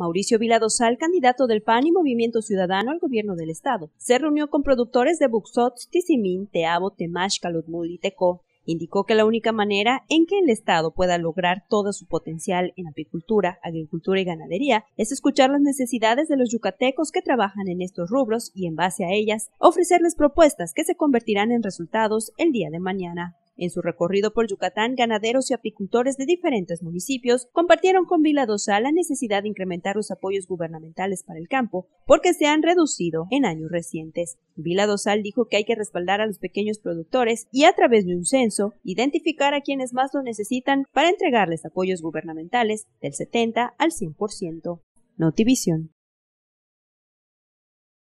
Mauricio Viladosal, candidato del PAN y Movimiento Ciudadano al gobierno del Estado, se reunió con productores de Buxot, Tizimín, Teabo, Calutmul y Teco. Indicó que la única manera en que el Estado pueda lograr todo su potencial en apicultura, agricultura y ganadería es escuchar las necesidades de los yucatecos que trabajan en estos rubros y en base a ellas ofrecerles propuestas que se convertirán en resultados el día de mañana. En su recorrido por Yucatán, ganaderos y apicultores de diferentes municipios compartieron con Vila Dosal la necesidad de incrementar los apoyos gubernamentales para el campo, porque se han reducido en años recientes. Vila Dosal dijo que hay que respaldar a los pequeños productores y a través de un censo identificar a quienes más lo necesitan para entregarles apoyos gubernamentales del 70 al 100%. Notivisión.